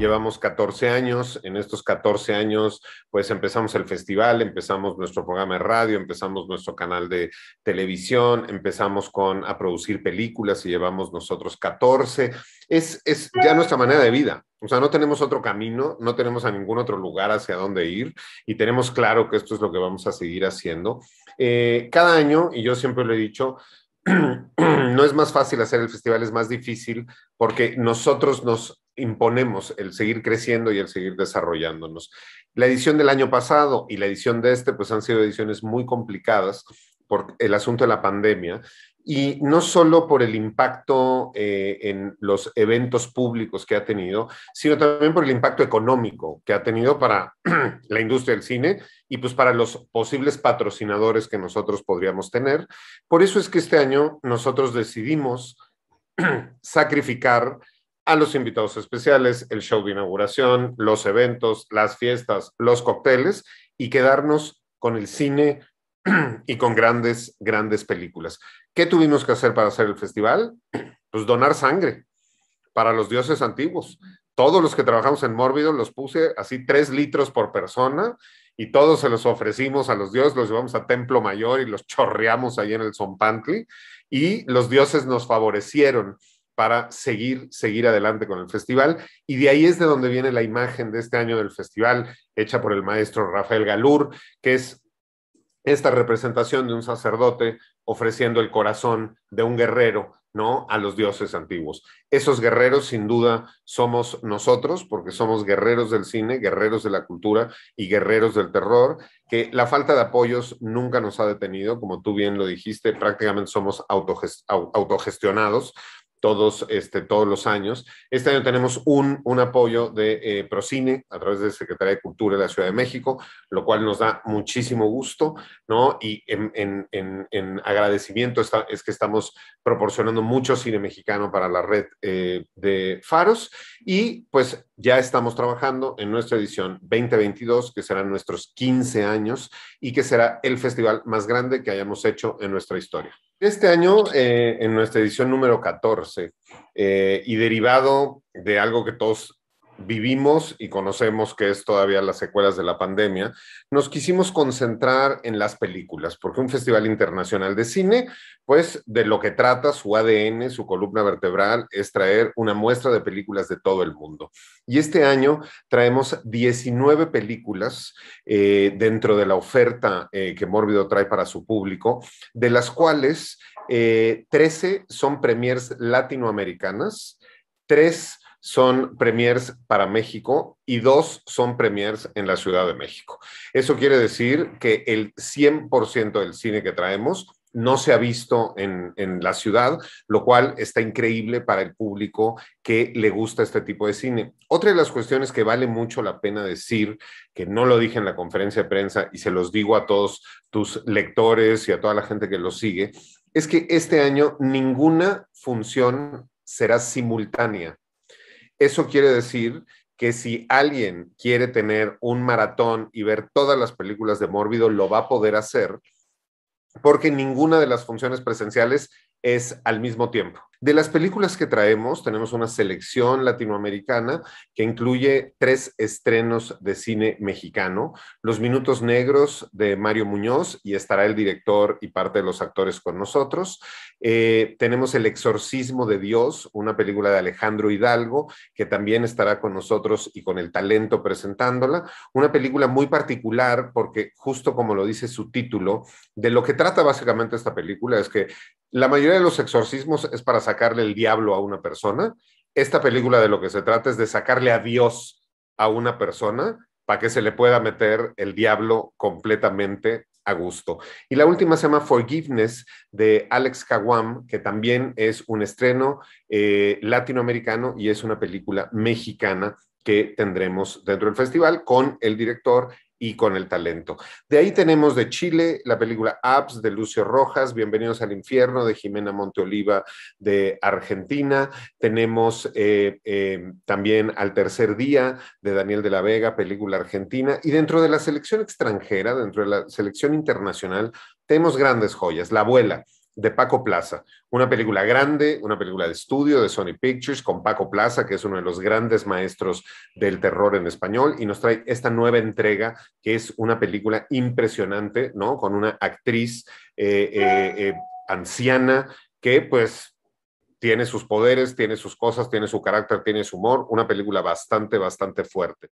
Llevamos 14 años, en estos 14 años pues empezamos el festival, empezamos nuestro programa de radio, empezamos nuestro canal de televisión, empezamos con a producir películas y llevamos nosotros 14. Es, ya nuestra manera de vida, o sea, no tenemos otro camino, no tenemos a ningún otro lugar hacia dónde ir y tenemos claro que esto es lo que vamos a seguir haciendo. Eh, cada año, y yo siempre lo he dicho, no es más fácil hacer el festival, es más difícil porque nosotros nos imponemos el seguir creciendo y el seguir desarrollándonos. La edición del año pasado y la edición de este, pues han sido ediciones muy complicadas por el asunto de la pandemia y no solo por el impacto eh, en los eventos públicos que ha tenido, sino también por el impacto económico que ha tenido para la industria del cine y pues para los posibles patrocinadores que nosotros podríamos tener. Por eso es que este año nosotros decidimos sacrificar a los invitados especiales, el show de inauguración, los eventos, las fiestas, los cócteles y quedarnos con el cine y con grandes, grandes películas. ¿Qué tuvimos que hacer para hacer el festival? Pues donar sangre para los dioses antiguos. Todos los que trabajamos en Mórbido los puse así tres litros por persona y todos se los ofrecimos a los dioses, los llevamos a Templo Mayor y los chorreamos ahí en el Zompantli y los dioses nos favorecieron para seguir, seguir adelante con el festival. Y de ahí es de donde viene la imagen de este año del festival, hecha por el maestro Rafael Galur, que es esta representación de un sacerdote ofreciendo el corazón de un guerrero, ¿no? A los dioses antiguos. Esos guerreros, sin duda, somos nosotros, porque somos guerreros del cine, guerreros de la cultura y guerreros del terror, que la falta de apoyos nunca nos ha detenido, como tú bien lo dijiste, prácticamente somos autogestionados, todos, este, todos los años. Este año tenemos un, apoyo de eh, Procine a través de Secretaría de Cultura de la Ciudad de México, lo cual nos da muchísimo gusto, ¿no? Y en, agradecimiento es que estamos proporcionando mucho cine mexicano para la red eh, de faros y pues ya estamos trabajando en nuestra edición 2022, que serán nuestros 15 años y que será el festival más grande que hayamos hecho en nuestra historia. Este año, eh, en nuestra edición número 14, eh, y derivado de algo que todos vivimos y conocemos que es todavía las secuelas de la pandemia, nos quisimos concentrar en las películas, porque un festival internacional de cine, pues de lo que trata su ADN, su columna vertebral, es traer una muestra de películas de todo el mundo. Y este año traemos 19 películas eh, dentro de la oferta eh, que Mórbido trae para su público, de las cuales 13 eh, son premiers latinoamericanas, 3 son premiers para México y dos son premiers en la Ciudad de México. Eso quiere decir que el 100% del cine que traemos no se ha visto en, la ciudad, lo cual está increíble para el público que le gusta este tipo de cine. Otra de las cuestiones que vale mucho la pena decir, que no lo dije en la conferencia de prensa y se los digo a todos tus lectores y a toda la gente que lo sigue, es que este año ninguna función será simultánea eso quiere decir que si alguien quiere tener un maratón y ver todas las películas de Mórbido, lo va a poder hacer, porque ninguna de las funciones presenciales es al mismo tiempo. De las películas que traemos, tenemos una selección latinoamericana que incluye tres estrenos de cine mexicano, Los Minutos Negros de Mario Muñoz, y estará el director y parte de los actores con nosotros. Eh, tenemos El Exorcismo de Dios, una película de Alejandro Hidalgo, que también estará con nosotros y con el talento presentándola. Una película muy particular porque, justo como lo dice su título, de lo que trata básicamente esta película es que la mayoría de los exorcismos es para sacarle el diablo a una persona. Esta película de lo que se trata es de sacarle a Dios a una persona para que se le pueda meter el diablo completamente a gusto. Y la última se llama Forgiveness de Alex Kawam, que también es un estreno eh, latinoamericano y es una película mexicana que tendremos dentro del festival con el director y con el talento. De ahí tenemos de Chile la película Apps de Lucio Rojas, Bienvenidos al Infierno de Jimena Monteoliva de Argentina. Tenemos eh, eh, también Al Tercer Día de Daniel de la Vega, película argentina. Y dentro de la selección extranjera, dentro de la selección internacional, tenemos grandes joyas. La abuela de Paco Plaza. Una película grande, una película de estudio de Sony Pictures con Paco Plaza, que es uno de los grandes maestros del terror en español, y nos trae esta nueva entrega, que es una película impresionante, ¿no? Con una actriz eh, eh, eh, anciana que pues tiene sus poderes, tiene sus cosas, tiene su carácter, tiene su humor, una película bastante, bastante fuerte.